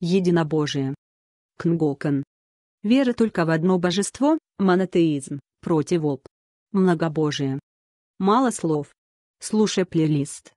Единобожие. Кнгокон. Вера только в одно божество, монотеизм, противоп. Многобожие. Мало слов. Слушай плейлист.